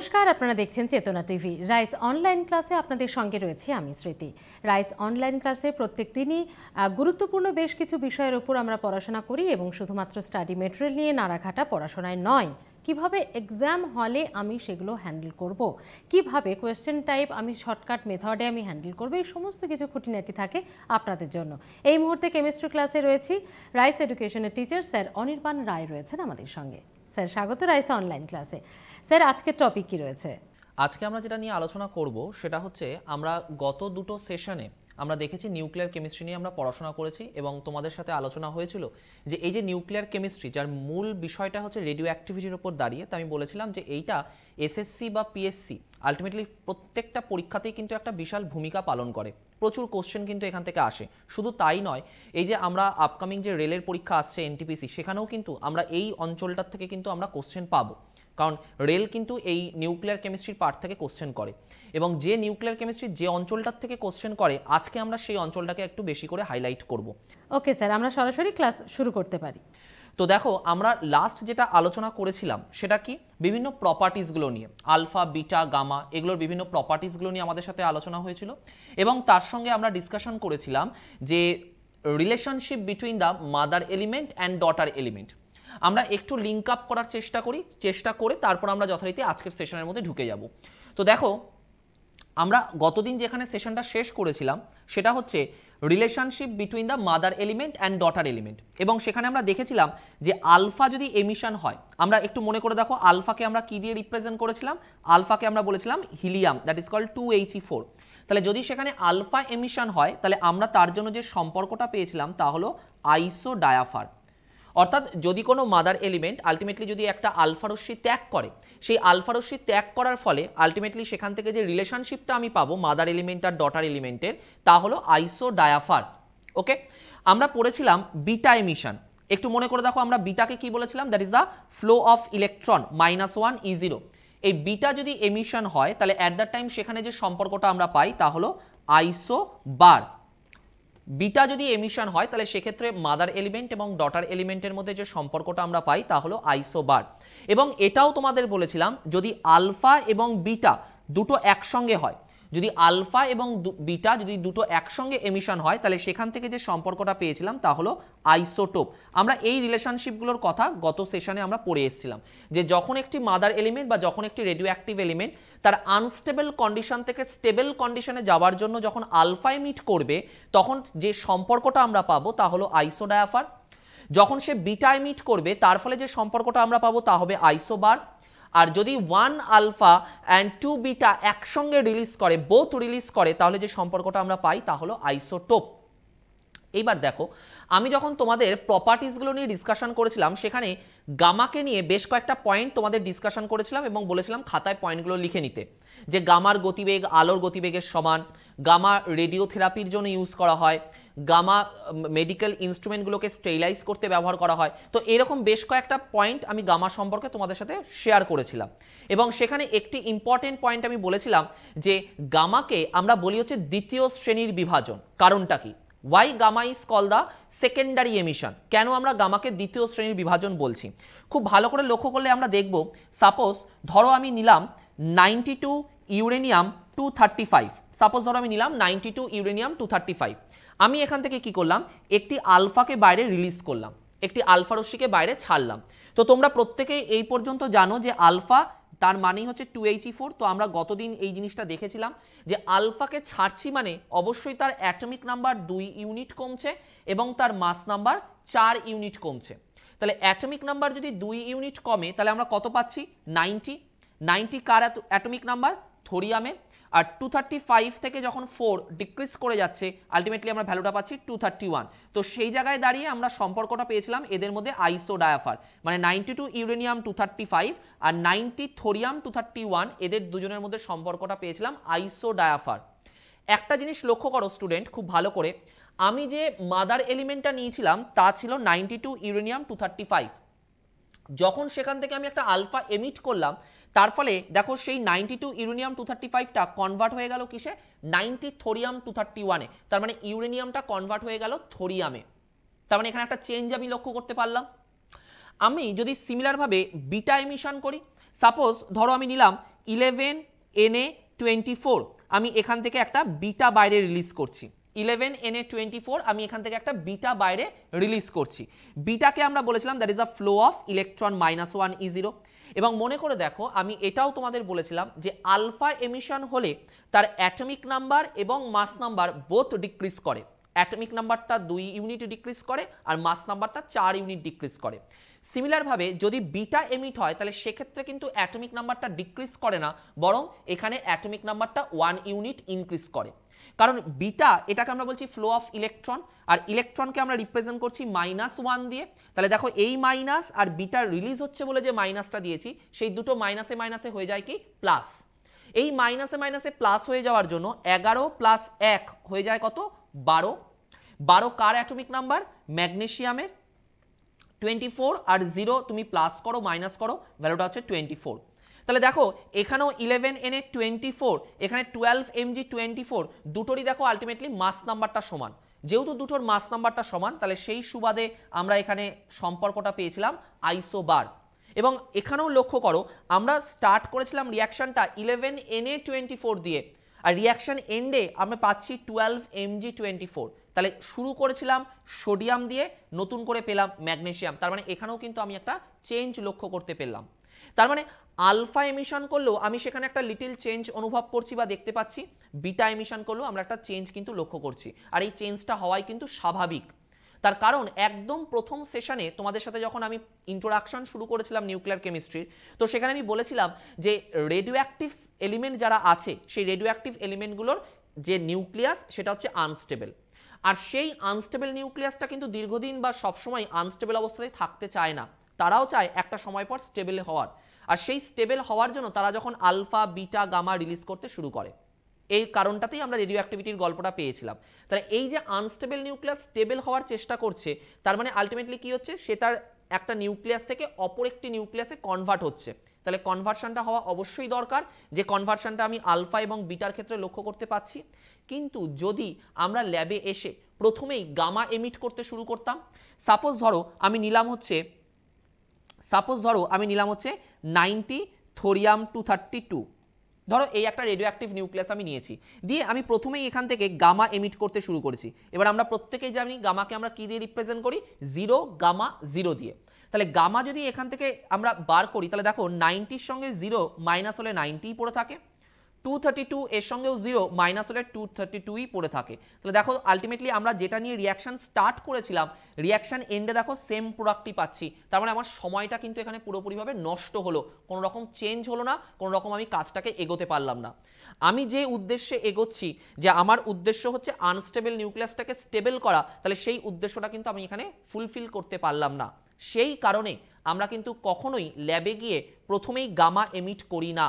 নমস্কার আপনারা দেখছেন চেতনা টিভি রাইস অনলাইন ক্লাসে আপনাদের সঙ্গে রয়েছে আমি স্মৃতি রাইস অনলাইন ক্লাসে প্রত্যেক দিনই গুরুত্বপূর্ণ বেশ কিছু বিষয়ের ওপর আমরা পড়াশোনা করি এবং শুধুমাত্র স্টাডি মেটেরিয়াল নিয়ে নাড়াঘাটা পড়াশোনায় নয় কিভাবে এক্সাম হলে আমি সেগুলো হ্যান্ডেল করব। কিভাবে কোয়েশ্চেন টাইপ আমি শর্টকাট মেথডে আমি হ্যান্ডেল করব এই সমস্ত কিছু খুঁটিনাটি থাকে আপনাদের জন্য এই মুহূর্তে কেমিস্ট্রি ক্লাসে রয়েছি রাইস এডুকেশনের টিচার স্যার অনির্বাণ রায় রয়েছেন আমাদের সঙ্গে স্যার স্বাগত রাইসে অনলাইন ক্লাসে স্যার আজকের টপিক কি রয়েছে আজকে আমরা যেটা নিয়ে আলোচনা করব সেটা হচ্ছে আমরা গত দুটো সেশনে আমরা দেখেছি নিউক্লিয়ার কেমিস্ট্রি নিয়ে আমরা পড়াশোনা করেছি এবং তোমাদের সাথে আলোচনা হয়েছিল যে এই যে নিউক্লিয়ার কেমিস্ট্রি যার মূল বিষয়টা হচ্ছে রেডিও অ্যাক্টিভিটির ওপর দাঁড়িয়ে তো আমি বলেছিলাম যে এইটা এসএসসি বা পিএসসি আলটিমেটলি প্রত্যেকটা পরীক্ষাতেই কিন্তু একটা বিশাল ভূমিকা পালন করে প্রচুর কোশ্চেন কিন্তু এখান থেকে আসে শুধু তাই নয় এই যে আমরা আপকামিং যে রেলের পরীক্ষা আসছে এনটিপিসি সেখানেও কিন্তু আমরা এই অঞ্চলটার থেকে কিন্তু আমরা কোশ্চেন পাবো কারণ রেল কিন্তু এই নিউক্লিয়ার কেমিস্ট্রির পার্ট থেকে কোশ্চেন করে এবং যে নিউক্লিয়ার কেমিস্ট্রির যে অঞ্চলটার থেকে কোশ্চেন করে আজকে আমরা সেই অঞ্চলটাকে একটু বেশি করে হাইলাইট করব ওকে স্যার আমরা সরাসরি ক্লাস শুরু করতে পারি তো দেখো আমরা লাস্ট যেটা আলোচনা করেছিলাম সেটা কি বিভিন্ন প্রপার্টিসগুলো নিয়ে আলফা বিটা গামা এগুলোর বিভিন্ন প্রপার্টিসগুলো নিয়ে আমাদের সাথে আলোচনা হয়েছিল এবং তার সঙ্গে আমরা ডিসকাশন করেছিলাম যে relationship between the mother element and daughter element আমরা একটু লিঙ্ক আপ করার চেষ্টা করি চেষ্টা করে তারপর আমরা যথারীতি আজকের সেশনের মধ্যে ঢুকে যাব তো দেখো আমরা গতদিন যেখানে সেশনটা শেষ করেছিলাম সেটা হচ্ছে relationship between the mother element and daughter element এবং সেখানে আমরা দেখেছিলাম যে আলফা যদি এমিশন হয় আমরা একটু মনে করে দেখো আলফাকে আমরা কী দিয়ে রিপ্রেজেন্ট করেছিলাম আলফাকে আমরা বলেছিলাম helium that is call two H four তাহলে যদি সেখানে আলফা এমিশন হয় তাহলে আমরা তার জন্য যে সম্পর্কটা পেয়েছিলাম তা হলো আইসো ডায়াফার অর্থাৎ যদি কোনো মাদার এলিমেন্ট আলটিমেটলি যদি একটা আলফারশ্মি ত্যাগ করে সেই আলফারশ্মি ত্যাগ করার ফলে আলটিমেটলি সেখান থেকে যে রিলেশনশিপটা আমি পাবো মাদার এলিমেন্ট আর ডটার এলিমেন্টের তা হলো আইসো ডায়াফার ওকে আমরা পড়েছিলাম বিটা এমিশন একটু মনে করে দেখো আমরা বিটাকে কি বলেছিলাম that is the flow of electron minus one e zero এই বিটা যদি এমিশন হয় তাহলে অ্যাট দ্য টাইম সেখানে যে সম্পর্কটা আমরা পাই তা হলো আইসো বার বিটা যদি এমিশন হয় তাহলে সেক্ষেত্রে মাদার এলিমেন্ট এবং ডটার এলিমেন্টের মধ্যে যে সম্পর্কটা আমরা পাই তা হলো আইসোবার এবং এটাও তোমাদের বলেছিলাম যদি আলফা এবং বিটা দুটো একসঙ্গে হয় যদি আলফা এবং বিটা যদি দুটো একসঙ্গে এমিশন হয় তাহলে সেখান থেকে যে সম্পর্কটা পেয়েছিলাম তা হলো আইসোটোপ আমরা এই রিলেশনশিপগুলোর কথা গত সেশনে আমরা পড়ে এসেছিলাম যে যখন একটি মাদার এলিমেন্ট বা যখন একটি রেডিও অ্যাক্টিভ এলিমেন্ট তার আনস্টেবল কন্ডিশন থেকে স্টেবল কন্ডিশনে যাওয়ার জন্য যখন আলফায় মিট করবে তখন যে সম্পর্কটা আমরা পাবো তা হলো আইসোডায়াফার যখন সে বিটায় মিট করবে তার ফলে যে সম্পর্কটা আমরা পাবো তা হবে আইসোবার আর যদি one alpha and two beta একসঙ্গে রিলিজ করে বোথ রিলিজ করে তাহলে যে সম্পর্কটা আমরা পাই তা হলো আইসোটোপ এইবার দেখো আমি যখন তোমাদের প্রপার্টিসগুলো নিয়ে ডিসকাশন করেছিলাম সেখানে গামাকে নিয়ে বেশ কয়েকটা পয়েন্ট তোমাদের ডিসকাশন করেছিলাম এবং বলেছিলাম খাতায় পয়েন্টগুলো লিখে নিতে যে গামার গতিবেগ আলোর গতিবেগের সমান গামা রেডিওথেরাপির জন্য ইউজ করা হয় গামা মেডিকেল ইনস্ট্রুমেন্টগুলোকে স্টেরিলাইজ করতে ব্যবহার করা হয় তো এরকম বেশ কয়েকটা পয়েন্ট আমি গামা সম্পর্কে তোমাদের সাথে শেয়ার করেছিলাম এবং সেখানে একটি ইম্পর্টেন্ট পয়েন্ট আমি বলেছিলাম যে গামাকে আমরা বলি হচ্ছে দ্বিতীয় শ্রেণীর বিভাজন কারণটা কি why gamma is call the secondary emission কেন আমরা গামাকে দ্বিতীয় শ্রেণীর বিভাজন বলছি খুব ভালো করে লক্ষ্য করলে আমরা দেখব সাপোজ ধরো আমি নিলাম ninety two uranium two thirty five suppose ধরো আমি নিলাম ninety two uranium two thirty five আমি এখান থেকে কি করলাম একটি আলফাকে বাইরে রিলিজ করলাম একটি আলফা রশ্মিকে বাইরে ছাড়লাম তো তোমরা প্রত্যেকেই এই পর্যন্ত জানো যে আলফা তার মানেই হচ্ছে টু এইচই ফোর তো আমরা গতদিন এই জিনিসটা দেখেছিলাম যে আলফাকে ছাড়ছি মানে অবশ্যই তার অ্যাটমিক নাম্বার দুই ইউনিট কমছে এবং তার মাস নাম্বার চার ইউনিট কমছে তাহলে অ্যাটমিক নাম্বার যদি দুই ইউনিট কমে তাহলে আমরা কত পাচ্ছি নাইনটি নাইনটি কার অ্যাটমিক নাম্বার থোরিয়ামের আর টু থার্টি ফাইভ থেকে যখন ফোর ডিক্রিজ করে যাচ্ছে আলটিমেটলি আমরা ভ্যালুটা পাচ্ছি টু থার্টি ওয়ান তো সেই জায়গায় দাঁড়িয়ে আমরা সম্পর্কটা পেয়েছিলাম এদের মধ্যে আইসো ডায়াফার মানে ninety two uranium two thirty five আর ninety thorium two thirty one এদের দুজনের মধ্যে সম্পর্কটা পেয়েছিলাম আইসো ডায়াফার একটা জিনিস লক্ষ্য করো স্টুডেন্ট খুব ভালো করে আমি যে মাদার এলিমেন্টটা নিয়েছিলাম তা ছিল ninety two uranium two thirty five যখন সেখান থেকে আমি একটা আলফা এমিট করলাম তার ফলে দেখো সেই ninety two uranium two thirty ফাইভটা কনভার্ট হয়ে গেল কিসে নাইনটি থোরিয়াম টু থার্টি ওয়ানে তার মানে ইউরেনিয়ামটা কনভার্ট হয়ে গেল থোরিয়ামে তার মানে এখানে একটা চেঞ্জ আমি লক্ষ্য করতে পারলাম আমি যদি সিমিলারভাবে বিটা এমিশন করি সাপোজ ধরো আমি নিলাম ইলেভেন এ টোয়েন্টি ফোর আমি এখান থেকে একটা বিটা বাইরে রিলিজ করছি eleven N A twenty four আমি এখান থেকে একটা বিটা বাইরে রিলিজ করছি বিটাকে আমরা বলেছিলাম that is a flow of electron minus one e zero এবং মনে করে দেখো আমি এটাও তোমাদের বলেছিলাম যে আলফা এমিশন হলে তার অ্যাটমিক নাম্বার এবং মাস নাম্বার বোথ ডিক্রিজ করে অ্যাটমিক নাম্বারটা দুই ইউনিট ডিক্রিজ করে আর মাস নাম্বারটা চার ইউনিট ডিক্রিজ করে সিমিলারভাবে যদি বিটা এমিট হয় তাহলে সেক্ষেত্রে কিন্তু অ্যাটমিক নাম্বারটা ডিক্রিজ করে না বরং এখানে অ্যাটমিক নাম্বারটা ওয়ান ইউনিট ইনক্রিজ করে কারণ বিটা এটাকে আমরা বলছি ফ্লো অফ ইলেকট্রন আর ইলেকট্রনকে আমরা রিপ্রেজেন্ট করছি মাইনাস ওয়ান দিয়ে তাহলে দেখো এই মাইনাস আর বিটা রিলিজ হচ্ছে বলে যে মাইনাসটা দিয়েছি সেই দুটো মাইনাসে মাইনাসে হয়ে যায় কি প্লাস এই মাইনাসে মাইনাসে প্লাস হয়ে যাওয়ার জন্য এগারো প্লাস এক হয়ে যায় কত বারো বারো কার অ্যাটমিক নাম্বার ম্যাগনেশিয়ামের টোয়েন্টি আর জিরো তুমি প্লাস করো মাইনাস করো ভ্যালুটা হচ্ছে টোয়েন্টি তাহলে দেখো এখানেও eleven N A twenty four এখানে টুয়েলভ এমজি টোয়েন্টি ফোর দুটোরই দেখো আলটিমেটলি মাস নাম্বারটা সমান যেহেতু দুটোর মাস নাম্বারটা সমান তাহলে সেই সুবাদে আমরা এখানে সম্পর্কটা পেয়েছিলাম আইসো বার এবং এখানেও লক্ষ্য করো আমরা স্টার্ট করেছিলাম রিয়াকশানটা eleven N A twenty four দিয়ে আর রিয়াকশান এন্ডে আমরা পাচ্ছি টুয়েলভ এমজি টোয়েন্টি ফোর তাহলে শুরু করেছিলাম সোডিয়াম দিয়ে নতুন করে পেলাম ম্যাগনেশিয়াম তার মানে এখানেও কিন্তু আমি একটা চেঞ্জ লক্ষ্য করতে পেলাম তার মানে আলফা এমিশন করলেও আমি সেখানে একটা লিটিল চেঞ্জ অনুভব করছি বা দেখতে পাচ্ছি বিটা এমিশন করলেও আমরা একটা চেঞ্জ কিন্তু লক্ষ্য করছি আর এই চেঞ্জটা হওয়াই কিন্তু স্বাভাবিক তার কারণ একদম প্রথম সেশনে তোমাদের সাথে যখন আমি ইন্ট্রোডাকশন শুরু করেছিলাম নিউক্লিয়ার কেমিস্ট্রির তো সেখানে আমি বলেছিলাম যে রেডিও অ্যাক্টিভ এলিমেন্ট যারা আছে সেই রেডিও অ্যাক্টিভ এলিমেন্টগুলোর যে নিউক্লিয়াস সেটা হচ্ছে আনস্টেবল আর সেই আনস্টেবল নিউক্লিয়াসটা কিন্তু দীর্ঘদিন বা সবসময় আনস্টেবল অবস্থায় থাকতে চায় না তারাও চায় একটা সময় পর স্টেবল হওয়ার আর সেই স্টেবল হওয়ার জন্য তারা যখন আলফা বিটা গামা রিলিজ করতে শুরু করে এই কারণটাতেই আমরা রেডিও অ্যাক্টিভিটির গল্পটা পেয়েছিলাম তাহলে এই যে আনস্টেবল নিউক্লিয়াস স্টেবল হওয়ার চেষ্টা করছে তার মানে আলটিমেটলি কি হচ্ছে সে তার একটা নিউক্লিয়াস থেকে অপর একটি নিউক্লিয়াসে কনভার্ট হচ্ছে তাহলে কনভার্সনটা হওয়া অবশ্যই দরকার যে কনভার্সনটা আমি আলফা এবং বিটার ক্ষেত্রে লক্ষ্য করতে পাচ্ছি কিন্তু যদি আমরা ল্যাবে এসে প্রথমেই গামা এমিট করতে শুরু করতাম সাপোজ ধরো আমি নিলাম হচ্ছে সাপোজ ধরো আমি নিলাম হচ্ছে ninety thorium two thirty two ধরো এই একটা রেডিও অ্যাক্টিভ নিউক্লিয়াস আমি নিয়েছি দিয়ে আমি প্রথমেই এখান থেকে গামা এমিট করতে শুরু করেছি এবার আমরা প্রত্যেকেই জানি গামাকে আমরা কী দিয়ে রিপ্রেজেন্ট করি জিরো গামা জিরো দিয়ে তাহলে গামা যদি এখান থেকে আমরা বার করি তাহলে দেখো নাইনটির সঙ্গে জিরো মাইনাস হলে নাইনটিই পড়ে থাকে টু থার্টি টু এর সঙ্গেও জিরো মাইনাস হলে টু থার্টি টুই পড়ে থাকে তাহলে দেখো আলটিমেটলি আমরা যেটা নিয়ে রিয়াকশান স্টার্ট করেছিলাম রিয়াকশান এন্ডে দেখো সেম প্রোডাক্টটি পাচ্ছি তার মানে আমার সময়টা কিন্তু এখানে পুরোপুরিভাবে নষ্ট হলো কোনো রকম চেঞ্জ হলো না কোনো রকম আমি কাজটাকে এগোতে পারলাম না আমি যে উদ্দেশ্যে এগোচ্ছি যে আমার উদ্দেশ্য হচ্ছে আনস্টেবল নিউক্লিয়াসটাকে স্টেবল করা তাহলে সেই উদ্দেশ্যটা কিন্তু আমি এখানে ফুলফিল করতে পারলাম না সেই কারণে আমরা কিন্তু কখনোই ল্যাবে গিয়ে প্রথমেই গামা এমিট করি না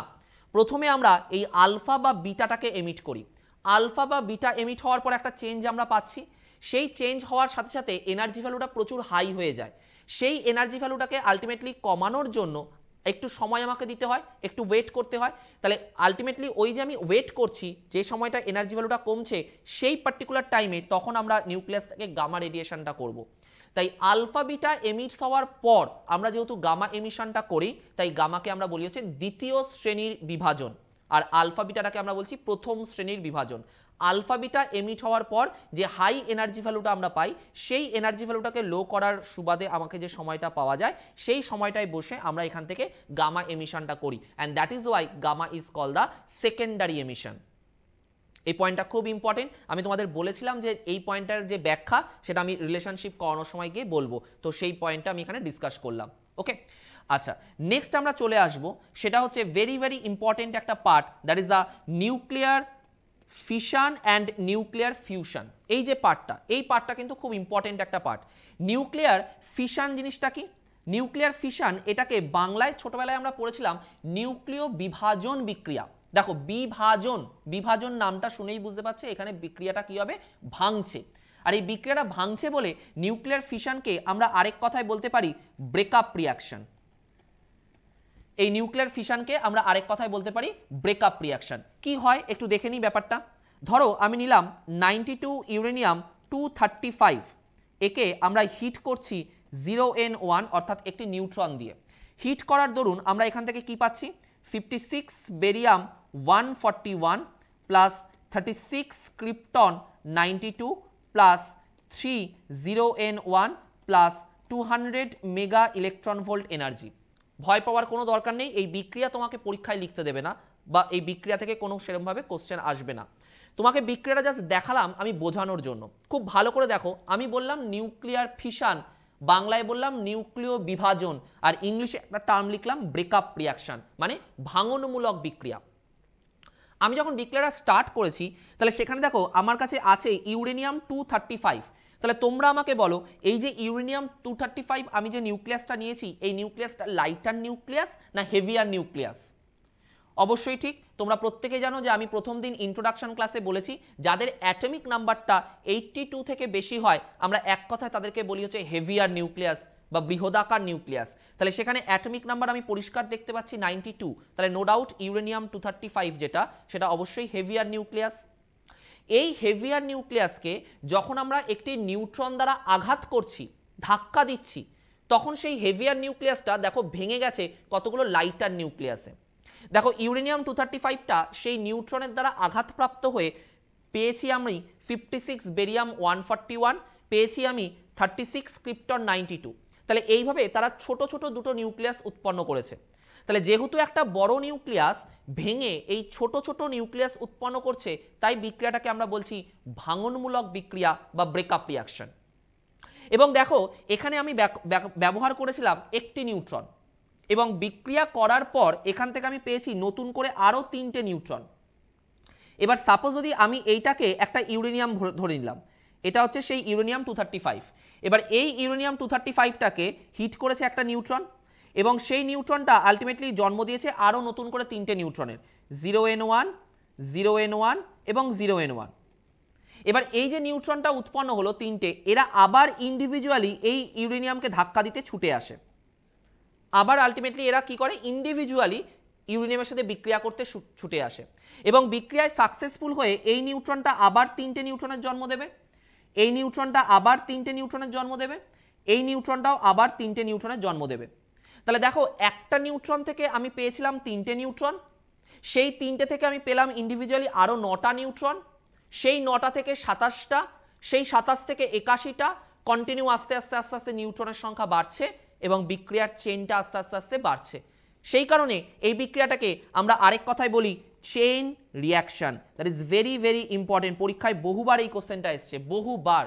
প্রথমে আমরা এই আলফা বা বিটাটাকে এমিট করি আলফা বা বিটা এমিট হওয়ার পর একটা চেঞ্জ আমরা পাচ্ছি সেই চেঞ্জ হওয়ার সাথে সাথে এনার্জি ভ্যালুটা প্রচুর হাই হয়ে যায় সেই এনার্জি ভ্যালুটাকে আলটিমেটলি কমানোর জন্য একটু সময় আমাকে দিতে হয় একটু ওয়েট করতে হয় তাহলে আলটিমেটলি ওই যে আমি ওয়েট করছি যে সময়টা এনার্জি ভ্যালুটা কমছে সেই পার্টিকুলার টাইমে তখন আমরা নিউক্লিয়াস থেকে গামা রেডিয়েশনটা করব। তাই আলফা বিটা এমিটস হওয়ার পর আমরা যেহেতু গামা এমিশনটা করি তাই গামাকে আমরা বলি হচ্ছে দ্বিতীয় শ্রেণীর বিভাজন আর আলফা বিটাটাকে আমরা বলছি প্রথম শ্রেণীর বিভাজন আলফা বিটা এমিট হওয়ার পর যে হাই এনার্জি ভ্যালুটা আমরা পাই সেই এনার্জি ভ্যালুটাকে লো করার সুবাদে আমাকে যে সময়টা পাওয়া যায় সেই সময়টায় বসে আমরা এখান থেকে গামা এমিশনটা করি and that is why gamma is call the secondary emission এই পয়েন্টটা খুব ইম্পর্টেন্ট আমি তোমাদের বলেছিলাম যে এই পয়েন্টটার যে ব্যাখ্যা সেটা আমি রিলেশনশিপ করানোর সময় গিয়ে বলবো তো সেই পয়েন্টটা আমি এখানে ডিসকাস করলাম ওকে আচ্ছা নেক্সট আমরা চলে আসব সেটা হচ্ছে ভেরি ভেরি ইম্পর্টেন্ট একটা part that is the nuclear fission and nuclear fusion এই যে পার্টটা এই পার্টটা কিন্তু খুব ইম্পর্টেন্ট একটা পার্ট নিউক্লিয়ার ফিশান জিনিসটা কি নিউক্লিয়ার ফিশন এটাকে বাংলায় ছোটবেলায় আমরা পড়েছিলাম নিউক্লিয় বিভাজন বিক্রিয়া দেখো বিভাজন বিভাজন নামটা শুনেই বুঝতে পারছে এখানে বিক্রিয়াটা কি হবে ভাঙছে আর এই বিক্রিয়াটা ভাঙছে বলে নিউক্লিয়ার ফিশনকে আমরা আরেক কথায় বলতে পারি ব্রেকআপ রিয়াকশন এই নিউক্লিয়ার ফিশনকে আমরা আরেক কথায় বলতে পারি ব্রেকআপ রিয়াকশন কি হয় একটু দেখে নিই ব্যাপারটা ধরো আমি নিলাম ninety two uranium two thirty five একে আমরা হিট করছি জিরো এন ওয়ান অর্থাৎ একটি নিউট্রন দিয়ে হিট করার দরুন আমরা এখান থেকে কি পাচ্ছি fifty six barium 141 plus 36 krypton 92 plus 3 0n1 plus 200 mega electron volt energy ভয় পাওয়ার কোনো দরকার নেই এই বিক্রিয়া তোমাকে পরীক্ষায় লিখতে দেবে না বা এই বিক্রিয়া থেকে কোনো সেরকমভাবে কোশ্চেন আসবে না তোমাকে বিক্রিয়াটা জাস্ট দেখালাম আমি বোঝানোর জন্য খুব ভালো করে দেখো আমি বললাম নিউক্লিয়ার ফিশান বাংলায় বললাম নিউক্লিয় বিভাজন আর ইংলিশে একটা টার্ম লিখলাম ব্রেকআপ রিয়াকশান মানে ভাঙনমূলক বিক্রিয়া আমি যখন বিক্লেরা স্টার্ট করেছি তাহলে সেখানে দেখো আমার কাছে আছে ইউরেনিয়াম টু থার্টি ফাইভ তাহলে তোমরা আমাকে বলো এই যে ইউরেনিয়াম টু থার্টি ফাইভ আমি যে নিউক্লিয়াসটা নিয়েছি এই নিউক্লিয়াসটা লাইটার নিউক্লিয়াস না হেভিয়ার নিউক্লিয়াস অবশ্যই ঠিক তোমরা প্রত্যেকে জানো যে আমি প্রথম দিন ইন্ট্রোডাকশন ক্লাসে বলেছি যাদের অ্যাটমিক নাম্বারটা এইটটি টু থেকে বেশি হয় আমরা এক কথায় তাদেরকে বলি হচ্ছে হেভিয়ার নিউক্লিয়াস বা বৃহদাকার নিউক্লিয়াস তাহলে সেখানে অ্যাটমিক নাম্বার আমি পরিষ্কার দেখতে পাচ্ছি নাইনটি টু তাহলে no doubt uranium two thirty five যেটা সেটা অবশ্যই হেভিয়ার নিউক্লিয়াস এই হেভিয়ার নিউক্লিয়াসকে যখন আমরা একটি নিউট্রন দ্বারা আঘাত করছি ধাক্কা দিচ্ছি তখন সেই হেভিয়ার নিউক্লিয়াসটা দেখো ভেঙে গেছে কতগুলো লাইটার নিউক্লিয়াসে দেখো ইউরেনিয়াম টু থার্টি ফাইভটা সেই নিউট্রনের দ্বারা আঘাতপ্রাপ্ত হয়ে পেয়েছি আমি fifty six barium one forty one পেয়েছি আমি thirty six krypton ninety two তাহলে এইভাবে তারা ছোট ছোট দুটো নিউক্লিয়াস উৎপন্ন করেছে তাহলে যেহেতু একটা বড় নিউক্লিয়াস ভেঙে এই ছোট ছোট নিউক্লিয়াস উৎপন্ন করছে তাই বিক্রিয়াটাকে আমরা বলছি ভাঙনমূলক বিক্রিয়া বা ব্রেকআপ রিয়াকশন এবং দেখো এখানে আমি ব্যবহার করেছিলাম একটি নিউট্রন এবং বিক্রিয়া করার পর এখান থেকে আমি পেয়েছি নতুন করে আরও তিনটে নিউট্রন এবার সাপোজ যদি আমি এইটাকে একটা ইউরেনিয়াম ধরে নিলাম এটা হচ্ছে সেই ইউরেনিয়াম টু থার্টি ফাইভ এবার এই ইউরেনিয়াম টু থার্টি ফাইভটাকে হিট করেছে একটা নিউট্রন এবং সেই নিউট্রনটা আলটিমেটলি জন্ম দিয়েছে আরও নতুন করে তিনটে নিউট্রনের zero N one zero N one এবং জিরো এন ওয়ান এবার এই যে নিউট্রনটা উৎপন্ন হলো তিনটে এরা আবার ইন্ডিভিজুয়ালি এই ইউরেনিয়ামকে ধাক্কা দিতে ছুটে আসে আবার আলটিমেটলি এরা কি করে ইন্ডিভিজুয়ালি ইউরেনিয়ামের সাথে বিক্রিয়া করতে ছুটে আসে এবং বিক্রিয়ায় সাকসেসফুল হয়ে এই নিউট্রনটা আবার তিনটে নিউট্রনের জন্ম দেবে এই নিউট্রনটা আবার তিনটে নিউট্রনের জন্ম দেবে এই নিউট্রনটাও আবার তিনটে নিউট্রনের জন্ম দেবে তাহলে দেখো একটা নিউট্রন থেকে আমি পেয়েছিলাম তিনটে নিউট্রন সেই তিনটে থেকে আমি পেলাম ইন্ডিভিজুয়ালি আরও নটা নিউট্রন সেই নটা থেকে সাতাশটা সেই সাতাশ থেকে একাশিটা কন্টিনিউ আস্তে আস্তে আস্তে আস্তে নিউট্রনের সংখ্যা বাড়ছে এবং বিক্রিয়ার চেনটা আস্তে আস্তে আস্তে বাড়ছে সেই কারণে এই বিক্রিয়াটাকে আমরা আরেক কথায় বলি chain reaction that is very very important পরীক্ষায় বহুবার এই কোশ্চেনটা এসছে বহুবার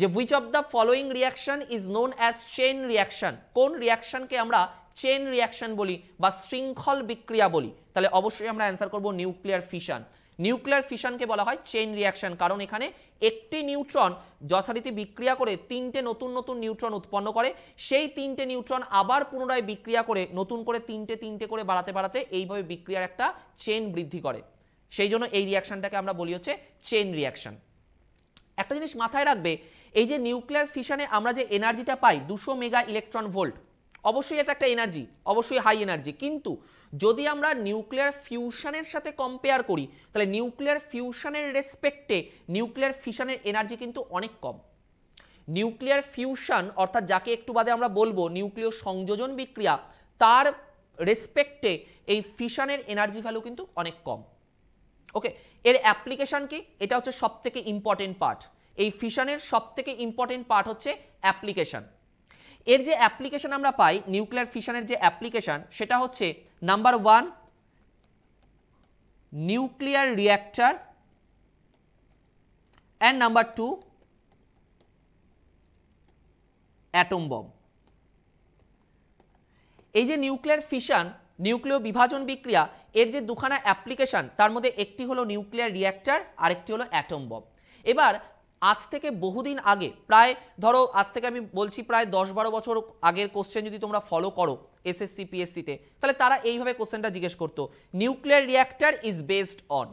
যে which of the following reaction is known as chain reaction কোন রিয়াকশানকে আমরা চেইন রিয়াকশান বলি বা শৃঙ্খল বিক্রিয়া বলি তাহলে অবশ্যই আমরা অ্যান্সার করব নিউক্লিয়ার ফিশন নিউক্লিয়ার ফিশনকে বলা হয় চেইন রিয়াকশান কারণ এখানে একটি নিউট্রন যথারীতি বিক্রিয়া করে তিনটে নতুন নতুন নিউট্রন উৎপন্ন করে সেই তিনটে নিউট্রন আবার পুনরায় বিক্রিয়া করে নতুন করে তিনটে তিনটে করে বাড়াতে বাড়াতে এইভাবে বিক্রিয়ার একটা চেন বৃদ্ধি করে সেই জন্য এই রিয়াকশানটাকে আমরা বলি হচ্ছে চেন রিয়াকশান একটা জিনিস মাথায় রাখবে এই যে নিউক্লিয়ার ফিশনে আমরা যে এনার্জিটা পাই দুশো মেগা ইলেকট্রন ভোল্ট অবশ্যই এটা একটা এনার্জি অবশ্যই হাই এনার্জি কিন্তু যদি আমরা নিউক্লিয়ার ফিউশনের সাথে কম্পেয়ার করি তাহলে নিউক্লিয়ার ফিউশনের রেসপেক্টে নিউক্লিয়ার ফিশনের এনার্জি কিন্তু অনেক কম নিউক্লিয়ার ফিউশন অর্থাৎ যাকে একটু বাদে আমরা বলবো নিউক্লিয় সংযোজন বিক্রিয়া তার রেসপেক্টে এই ফিশনের এনার্জি ভ্যালু কিন্তু অনেক কম ওকে এর অ্যাপ্লিকেশান কি এটা হচ্ছে সব থেকে ইম্পর্টেন্ট পার্ট এই ফিশনের থেকে ইম্পর্টেন্ট পার্ট হচ্ছে অ্যাপ্লিকেশান এর যে অ্যাপ্লিকেশান আমরা পাই নিউক্লিয়ার ফিশনের যে অ্যাপ্লিকেশান সেটা হচ্ছে number one nuclear reactor and number two atom bomb এই যে নিউক্লিয়ার ফিশন নিউক্লিয় বিভাজন বিক্রিয়া এর যে দুখানা অ্যাপ্লিকেশান তার মধ্যে একটি হলো নিউক্লিয়ার রিয়্যাক্টার আরেকটি হলো অ্যাটম বম এবার আজ থেকে বহুদিন আগে প্রায় ধরো আজ থেকে আমি বলছি প্রায় দশ বারো বছর আগের কোশ্চেন যদি তোমরা ফলো করো এসএসসি পিএসসিতে তাহলে তারা এইভাবে কোশ্চেনটা জিজ্ঞেস করতো nuclear reactor is based on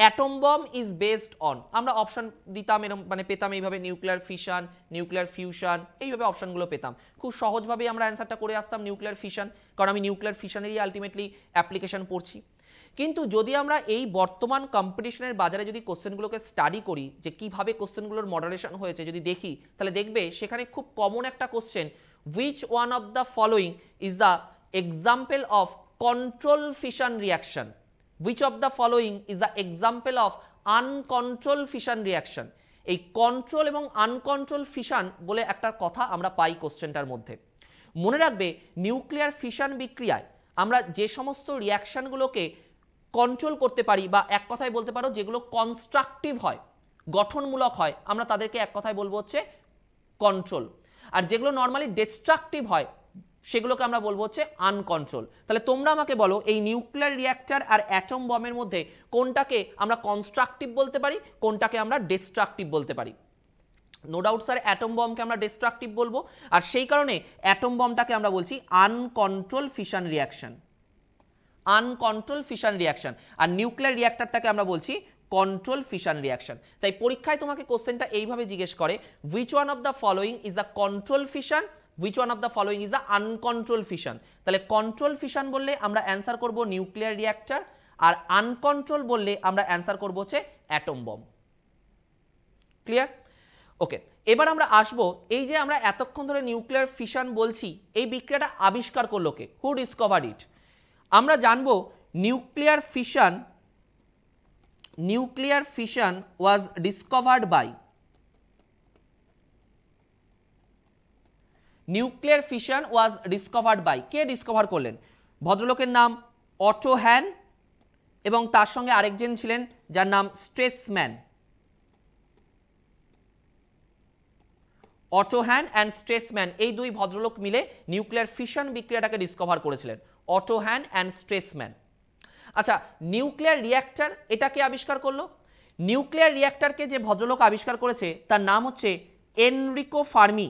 atom bomb is based on আমরা অপশান দিতাম এরম মানে পেতাম এইভাবে নিউক্লিয়ার ফিশন নিউক্লিয়ার ফিউশন এইভাবে অপশানগুলো পেতাম খুব সহজভাবেই আমরা অ্যান্সারটা করে আসতাম নিউক্লিয়ার ফিশন কারণ আমি নিউক্লিয়ার ফিশনেরই আলটিমেটলি অ্যাপ্লিকেশন পড়ছি কিন্তু যদি আমরা এই বর্তমান কম্পিটিশনের বাজারে যদি কোশ্চেনগুলোকে স্টাডি করি যে কিভাবে কোশ্চেনগুলোর মডারেশন হয়েছে যদি দেখি তাহলে দেখবে সেখানে খুব কমন একটা question which one of the following is the example of control fission reaction which of the following is the example of uncontrol fission reaction এই কন্ট্রোল এবং আনকন্ট্রোল ফিশন বলে একটা কথা আমরা পাই কোশ্চেনটার মধ্যে মনে রাখবে নিউক্লিয়ার ফিশন বিক্রিয়ায় আমরা যে সমস্ত রিয়াকশানগুলোকে কন্ট্রোল করতে পারি বা এক কথায় বলতে পারো যেগুলো কনস্ট্রাকটিভ হয় গঠনমূলক হয় আমরা তাদেরকে এক কথায় বলবো হচ্ছে কন্ট্রোল আর যেগুলো নর্মালি ডিস্ট্রাকটিভ হয় সেগুলোকে আমরা বলবো হচ্ছে আনকন্ট্রোল তাহলে তোমরা আমাকে বলো এই নিউক্লিয়ার রিয়াক্টার আর অ্যাটম বমের মধ্যে কোনটাকে আমরা কনস্ট্রাকটিভ বলতে পারি কোনটাকে আমরা ডিস্ট্রাকটিভ বলতে পারি নো ডাউট স্যার অ্যাটম বমকে আমরা ডিস্ট্রাকটিভ বলবো আর সেই কারণে অ্যাটম বমটাকে আমরা বলছি uncontrol fission reaction uncontrol fission reaction আর নিউক্লিয়ার রিয়াক্টারটাকে আমরা বলছি কন্ট্রোল ফিশন রিয়াকশন তাই পরীক্ষায় তোমাকে কোশ্চেনটা এইভাবে জিজ্ঞেস করে which one of the following is the control fission which one of the following is the uncontrol fission তাহলে কন্ট্রোল ফিশন বললে আমরা অ্যান্সার করব নিউক্লিয়ার রিয়াক্টার আর আনকন্ট্রোল বললে আমরা অ্যান্সার করব হচ্ছে অ্যাটম বম ক্লিয়ার ওকে এবার আমরা আসব এই যে আমরা এতক্ষণ ধরে নিউক্লিয়ার ফিশন বলছি এই বিক্রিয়াটা আবিষ্কার করলো কে হু ডিসকভার ইট আমরা জানব nuclear fission nuclear fission was discovered by nuclear fission was discovered by কে ডিসকভার করলেন ভদ্রলোকের নাম অটো হ্যান এবং তার সঙ্গে আরেকজন ছিলেন যার নাম Strassmann Otto Hahn and Strassmann এই দুই ভদ্রলোক মিলে নিউক্লিয়ার ফিশন বিক্রিয়াটাকে ডিসকভার করেছিলেন অটোহ্যান অ্যান্ড স্ট্রেসম্যান আচ্ছা নিউক্লিয়ার রিয়্যাক্টার এটাকে আবিষ্কার করলো নিউক্লিয়ার রিয়্যাক্টারকে যে ভদ্রলোক আবিষ্কার করেছে তার নাম হচ্ছে এনরিকো ফার্মি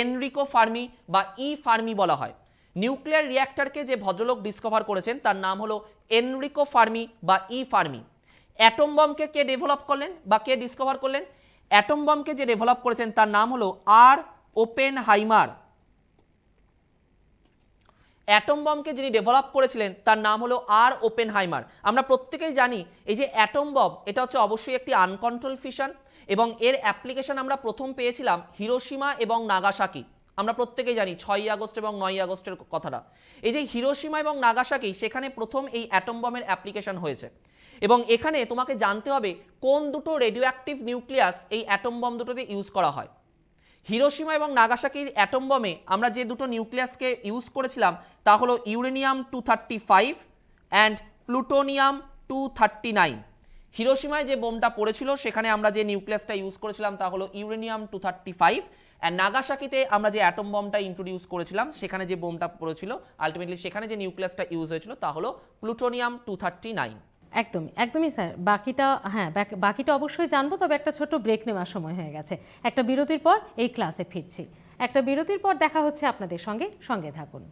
এনরিকো ফার্মি বা ই ফার্মি বলা হয় নিউক্লিয়ার রিয়্যাক্টারকে যে ভদ্রলোক ডিসকভার করেছেন তার নাম হলো এনরিকো ফার্মি বা ই ফার্মি অ্যাটম বমকে কে ডেভেলপ করলেন বা কে ডিসকভার করলেন অ্যাটম বমকে যে ডেভেলপ করেছেন তার নাম হলো আর ওপেন হাইমার অ্যাটম বমকে যিনি ডেভেলপ করেছিলেন তার নাম হলো আর ওপেন হাইমার আমরা প্রত্যেকেই জানি এই যে অ্যাটম বম এটা হচ্ছে অবশ্যই একটি আনকন্ট্রোল ফিশন এবং এর অ্যাপ্লিকেশন আমরা প্রথম পেয়েছিলাম হিরোসীমা এবং নাগাসাকি আমরা প্রত্যেকেই জানি ছয়ই আগস্ট এবং নয়ই আগস্টের কথাটা এই যে হিরোসীমা এবং নাগাসাকি সেখানে প্রথম এই অ্যাটম বমের অ্যাপ্লিকেশন হয়েছে এবং এখানে তোমাকে জানতে হবে কোন দুটো রেডিও অ্যাক্টিভ নিউক্লিয়াস এই অ্যাটম বম দুটোতে ইউজ করা হয় হিরোসীমা এবং নাগাসাকির অ্যাটম বমে আমরা যে দুটো নিউক্লিয়াসকে ইউজ করেছিলাম তা হলো uranium two thirty five and plutonium two thirty nine হিরোসীমায় যে বোমটা পড়েছিল সেখানে আমরা যে নিউক্লিয়াসটা ইউজ করেছিলাম তা হলো uranium two thirty five and নাগাসাকিতে আমরা যে অ্যাটম বমটা ইন্ট্রোডিউস করেছিলাম সেখানে যে বোমটা পড়েছিল আলটিমেটলি সেখানে যে নিউক্লিয়াসটা ইউজ হয়েছিল তা হলো প্লুটোনিয়াম টু থার্টি নাইন একদমই একদমই স্যার বাকিটা হ্যাঁ বাকিটা অবশ্যই জানবো তবে একটা ছোট ব্রেক নেওয়ার সময় হয়ে গেছে একটা বিরতির পর এই ক্লাসে ফিরছি একটা বিরতির পর দেখা হচ্ছে আপনাদের সঙ্গে সঙ্গে থাকুন